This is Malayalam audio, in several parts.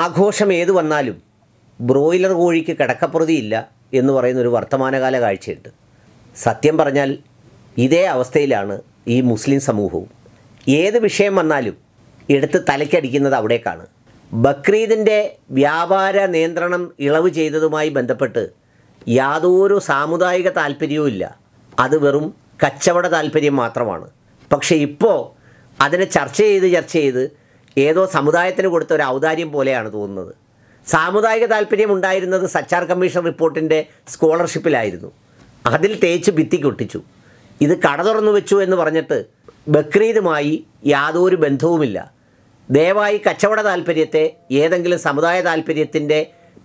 ആഘോഷം ഏത് വന്നാലും ബ്രോയിലർ കോഴിക്ക് കിടക്കപ്രതിയില്ല എന്ന് പറയുന്ന ഒരു വർത്തമാനകാല കാഴ്ചയുണ്ട് സത്യം പറഞ്ഞാൽ ഇതേ അവസ്ഥയിലാണ് ഈ മുസ്ലിം സമൂഹവും ഏത് വിഷയം വന്നാലും എടുത്ത് തലയ്ക്കടിക്കുന്നത് അവിടേക്കാണ് ബക്രീദിൻ്റെ വ്യാപാര നിയന്ത്രണം ഇളവ് ചെയ്തതുമായി ബന്ധപ്പെട്ട് യാതൊരു സാമുദായിക ഇല്ല അത് വെറും കച്ചവട താല്പര്യം മാത്രമാണ് പക്ഷേ ഇപ്പോൾ അതിനെ ചർച്ച ചെയ്ത് ചർച്ച ചെയ്ത് ഏതോ സമുദായത്തിന് കൊടുത്ത ഒരു ഔദാര്യം പോലെയാണ് തോന്നുന്നത് സാമുദായിക താല്പര്യം ഉണ്ടായിരുന്നത് സച്ചാർ കമ്മീഷൻ റിപ്പോർട്ടിൻ്റെ സ്കോളർഷിപ്പിലായിരുന്നു അതിൽ തേച്ച് ഭിത്തി കൊട്ടിച്ചു ഇത് കട തുറന്നു വെച്ചു എന്ന് പറഞ്ഞിട്ട് ബക്രീദുമായി യാതൊരു ബന്ധവുമില്ല ദയവായി കച്ചവട താല്പര്യത്തെ ഏതെങ്കിലും സമുദായ താല്പര്യത്തിൻ്റെ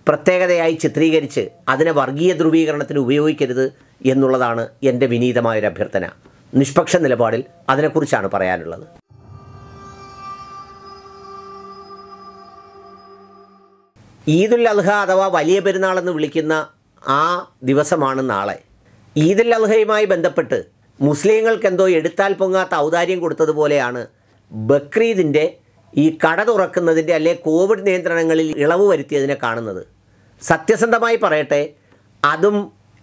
പ്രത്യേകതയായി ചിത്രീകരിച്ച് അതിനെ വർഗീയ ധ്രുവീകരണത്തിന് ഉപയോഗിക്കരുത് എന്നുള്ളതാണ് എൻ്റെ വിനീതമായൊരു അഭ്യർത്ഥന നിഷ്പക്ഷ നിലപാടിൽ അതിനെക്കുറിച്ചാണ് പറയാനുള്ളത് ഈദുൽ അൽഹ അഥവാ വലിയ പെരുന്നാൾ എന്ന് വിളിക്കുന്ന ആ ദിവസമാണ് നാളെ ഈദുൽ അൽഹയുമായി ബന്ധപ്പെട്ട് മുസ്ലിങ്ങൾക്ക് എന്തോ എടുത്താൽ പൊങ്ങാത്ത ഔദാര്യം കൊടുത്തതുപോലെയാണ് ബക്രീദിൻ്റെ ഈ കട തുറക്കുന്നതിൻ്റെ അല്ലെ കോവിഡ് നിയന്ത്രണങ്ങളിൽ ഇളവ് വരുത്തിയതിനെ കാണുന്നത് സത്യസന്ധമായി പറയട്ടെ അതും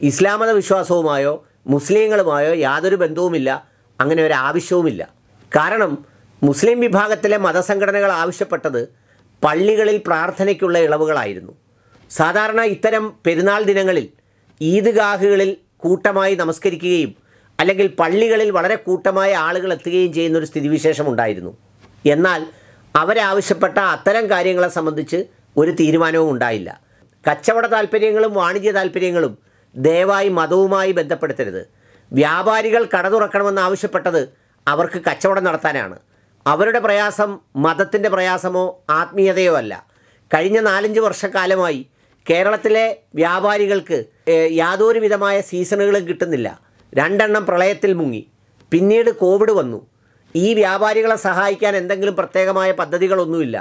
ഇസ്ലാമത വിശ്വാസവുമായോ മുസ്ലിങ്ങളുമായോ യാതൊരു ബന്ധവുമില്ല അങ്ങനെ ഒരു ആവശ്യവുമില്ല കാരണം മുസ്ലിം വിഭാഗത്തിലെ മതസംഘടനകൾ ആവശ്യപ്പെട്ടത് പള്ളികളിൽ പ്രാർത്ഥനയ്ക്കുള്ള ഇളവുകളായിരുന്നു സാധാരണ ഇത്തരം പെരുന്നാൾ ദിനങ്ങളിൽ ഈദ്ഗാഹുകളിൽ കൂട്ടമായി നമസ്കരിക്കുകയും അല്ലെങ്കിൽ പള്ളികളിൽ വളരെ കൂട്ടമായ ആളുകൾ എത്തുകയും ചെയ്യുന്ന ഒരു സ്ഥിതിവിശേഷം ഉണ്ടായിരുന്നു എന്നാൽ അവരാവശ്യപ്പെട്ട അത്തരം കാര്യങ്ങളെ സംബന്ധിച്ച് ഒരു തീരുമാനവും ഉണ്ടായില്ല കച്ചവട താല്പര്യങ്ങളും വാണിജ്യ താല്പര്യങ്ങളും ദയവായി മതവുമായി ബന്ധപ്പെടുത്തരുത് വ്യാപാരികൾ കട തുറക്കണമെന്ന് ആവശ്യപ്പെട്ടത് അവർക്ക് കച്ചവടം നടത്താനാണ് അവരുടെ പ്രയാസം മതത്തിൻ്റെ പ്രയാസമോ ആത്മീയതയോ അല്ല കഴിഞ്ഞ നാലഞ്ച് വർഷക്കാലമായി കേരളത്തിലെ വ്യാപാരികൾക്ക് യാതൊരു വിധമായ സീസണുകളും കിട്ടുന്നില്ല രണ്ടെണ്ണം പ്രളയത്തിൽ മുങ്ങി പിന്നീട് കോവിഡ് വന്നു ഈ വ്യാപാരികളെ സഹായിക്കാൻ എന്തെങ്കിലും പ്രത്യേകമായ പദ്ധതികളൊന്നുമില്ല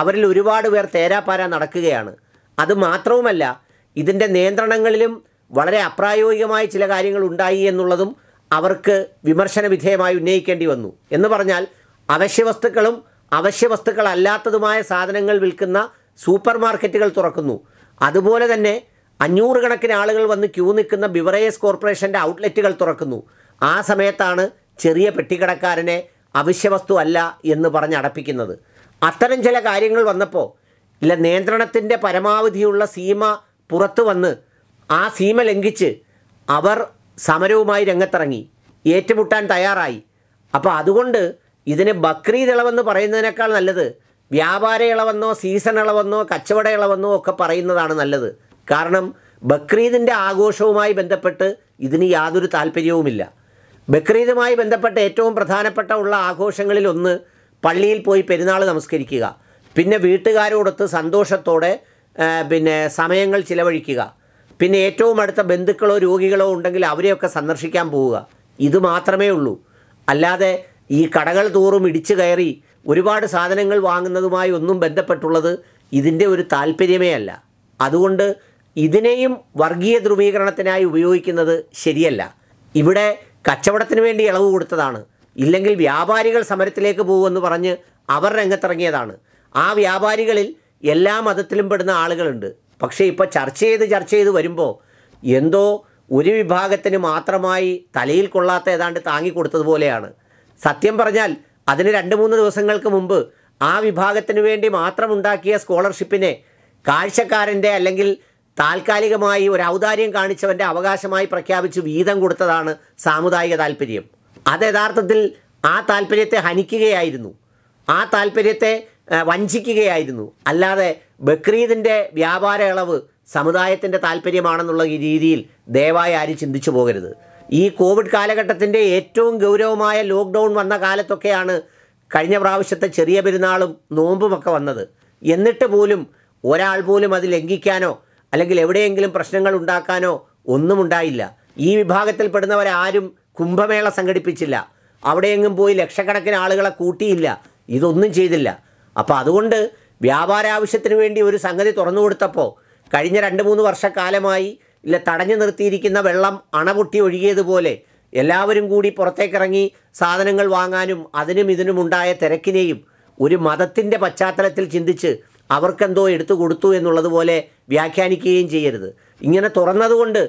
അവരിൽ ഒരുപാട് പേർ തേരാപ്പാര നടക്കുകയാണ് അത് മാത്രവുമല്ല ഇതിൻ്റെ നിയന്ത്രണങ്ങളിലും വളരെ അപ്രായോഗികമായ ചില കാര്യങ്ങൾ ഉണ്ടായി എന്നുള്ളതും അവർക്ക് വിമർശന വിധേയമായി ഉന്നയിക്കേണ്ടി വന്നു എന്ന് പറഞ്ഞാൽ അവശ്യവസ്തുക്കളും അവശ്യവസ്തുക്കളല്ലാത്തതുമായ സാധനങ്ങൾ വിൽക്കുന്ന സൂപ്പർ മാർക്കറ്റുകൾ തുറക്കുന്നു അതുപോലെ തന്നെ അഞ്ഞൂറുകണക്കിന് ആളുകൾ വന്ന് ക്യൂ നിൽക്കുന്ന ബിവറേസ് കോർപ്പറേഷൻ്റെ ഔട്ട്ലെറ്റുകൾ തുറക്കുന്നു ആ സമയത്താണ് ചെറിയ പെട്ടിക്കടക്കാരനെ അവശ്യവസ്തു അല്ല എന്ന് പറഞ്ഞ് അടപ്പിക്കുന്നത് അത്തരം ചില കാര്യങ്ങൾ വന്നപ്പോൾ ഇല്ല നിയന്ത്രണത്തിൻ്റെ പരമാവധിയുള്ള സീമ പുറത്തു വന്ന് ആ സീമ ലംഘിച്ച് അവർ സമരവുമായി രംഗത്തിറങ്ങി ഏറ്റുമുട്ടാൻ തയ്യാറായി അപ്പോൾ അതുകൊണ്ട് ഇതിന് ബക്രീദ് ഇളവെന്ന് പറയുന്നതിനേക്കാൾ നല്ലത് വ്യാപാര ഇളവെന്നോ സീസൺ ഇളവെന്നോ കച്ചവട ഇളവെന്നോ ഒക്കെ പറയുന്നതാണ് നല്ലത് കാരണം ബക്രീദിൻ്റെ ആഘോഷവുമായി ബന്ധപ്പെട്ട് ഇതിന് യാതൊരു താല്പര്യവുമില്ല ബക്രീദുമായി ബന്ധപ്പെട്ട ഏറ്റവും പ്രധാനപ്പെട്ട ഉള്ള ആഘോഷങ്ങളിൽ ഒന്ന് പള്ളിയിൽ പോയി പെരുന്നാൾ നമസ്കരിക്കുക പിന്നെ വീട്ടുകാരോടൊത്ത് സന്തോഷത്തോടെ പിന്നെ സമയങ്ങൾ ചിലവഴിക്കുക പിന്നെ ഏറ്റവും അടുത്ത ബന്ധുക്കളോ രോഗികളോ ഉണ്ടെങ്കിൽ അവരെയൊക്കെ സന്ദർശിക്കാൻ പോവുക ഇത് മാത്രമേ ഉള്ളൂ അല്ലാതെ ഈ കടകൾ തോറും ഇടിച്ചു കയറി ഒരുപാട് സാധനങ്ങൾ വാങ്ങുന്നതുമായി ഒന്നും ബന്ധപ്പെട്ടുള്ളത് ഇതിൻ്റെ ഒരു താല്പര്യമേ അല്ല അതുകൊണ്ട് ഇതിനെയും വർഗീയ ധ്രുവീകരണത്തിനായി ഉപയോഗിക്കുന്നത് ശരിയല്ല ഇവിടെ കച്ചവടത്തിന് വേണ്ടി ഇളവ് കൊടുത്തതാണ് ഇല്ലെങ്കിൽ വ്യാപാരികൾ സമരത്തിലേക്ക് പോകുമെന്ന് പറഞ്ഞ് അവർ രംഗത്തിറങ്ങിയതാണ് ആ വ്യാപാരികളിൽ എല്ലാ മതത്തിലും പെടുന്ന ആളുകളുണ്ട് പക്ഷേ ഇപ്പോൾ ചർച്ച ചെയ്ത് ചർച്ച ചെയ്ത് വരുമ്പോൾ എന്തോ ഒരു വിഭാഗത്തിന് മാത്രമായി തലയിൽ കൊള്ളാത്ത ഏതാണ്ട് താങ്ങിക്കൊടുത്തതുപോലെയാണ് സത്യം പറഞ്ഞാൽ അതിന് രണ്ട് മൂന്ന് ദിവസങ്ങൾക്ക് മുമ്പ് ആ വിഭാഗത്തിന് വേണ്ടി മാത്രമുണ്ടാക്കിയ സ്കോളർഷിപ്പിനെ കാഴ്ചക്കാരൻ്റെ അല്ലെങ്കിൽ താൽക്കാലികമായി ഒരു ഔദാര്യം കാണിച്ചവൻ്റെ അവകാശമായി പ്രഖ്യാപിച്ച് വീതം കൊടുത്തതാണ് സാമുദായിക താല്പര്യം അത് യഥാർത്ഥത്തിൽ ആ താല്പര്യത്തെ ഹനിക്കുകയായിരുന്നു ആ താല്പര്യത്തെ വഞ്ചിക്കുകയായിരുന്നു അല്ലാതെ ബക്രീദിൻ്റെ വ്യാപാര ഇളവ് സമുദായത്തിൻ്റെ താല്പര്യമാണെന്നുള്ള രീതിയിൽ ദയവായി ആരും ചിന്തിച്ചു പോകരുത് ഈ കോവിഡ് കാലഘട്ടത്തിൻ്റെ ഏറ്റവും ഗൗരവമായ ലോക്ക്ഡൗൺ വന്ന കാലത്തൊക്കെയാണ് കഴിഞ്ഞ പ്രാവശ്യത്തെ ചെറിയ പെരുന്നാളും നോമ്പുമൊക്കെ വന്നത് എന്നിട്ട് പോലും ഒരാൾ പോലും അത് ലംഘിക്കാനോ അല്ലെങ്കിൽ എവിടെയെങ്കിലും പ്രശ്നങ്ങൾ ഉണ്ടാക്കാനോ ഒന്നും ഉണ്ടായില്ല ഈ വിഭാഗത്തിൽപ്പെടുന്നവരാരും കുംഭമേള സംഘടിപ്പിച്ചില്ല അവിടെയെങ്കിലും പോയി ലക്ഷക്കണക്കിന് ആളുകളെ കൂട്ടിയില്ല ഇതൊന്നും ചെയ്തില്ല അപ്പോൾ അതുകൊണ്ട് വ്യാപാര ആവശ്യത്തിന് വേണ്ടി ഒരു സംഗതി തുറന്നു കൊടുത്തപ്പോൾ കഴിഞ്ഞ രണ്ട് മൂന്ന് വർഷക്കാലമായി ഇല്ല തടഞ്ഞു നിർത്തിയിരിക്കുന്ന വെള്ളം അണപൊട്ടി ഒഴുകിയതുപോലെ എല്ലാവരും കൂടി പുറത്തേക്കിറങ്ങി സാധനങ്ങൾ വാങ്ങാനും അതിനും ഉണ്ടായ തിരക്കിനെയും ഒരു മതത്തിൻ്റെ പശ്ചാത്തലത്തിൽ ചിന്തിച്ച് അവർക്കെന്തോ എടുത്തു കൊടുത്തു എന്നുള്ളതുപോലെ വ്യാഖ്യാനിക്കുകയും ചെയ്യരുത് ഇങ്ങനെ തുറന്നതുകൊണ്ട്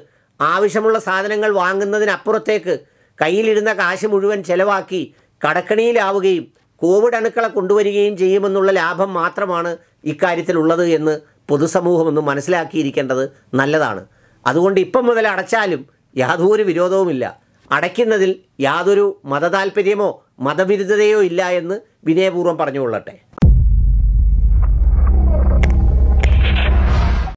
ആവശ്യമുള്ള സാധനങ്ങൾ വാങ്ങുന്നതിനപ്പുറത്തേക്ക് കയ്യിലിരുന്ന കാശ് മുഴുവൻ ചെലവാക്കി കടക്കണിയിലാവുകയും കോവിഡ് അണുക്കളെ കൊണ്ടുവരികയും ചെയ്യുമെന്നുള്ള ലാഭം മാത്രമാണ് ഇക്കാര്യത്തിലുള്ളത് എന്ന് പൊതുസമൂഹമൊന്നും മനസ്സിലാക്കിയിരിക്കേണ്ടത് നല്ലതാണ് അതുകൊണ്ട് ഇപ്പം മുതൽ അടച്ചാലും യാതൊരു വിരോധവുമില്ല അടയ്ക്കുന്നതിൽ യാതൊരു മതതാൽപര്യമോ മതവിരുദ്ധതയോ ഇല്ല എന്ന് വിനയപൂർവ്വം പറഞ്ഞുകൊള്ളട്ടെ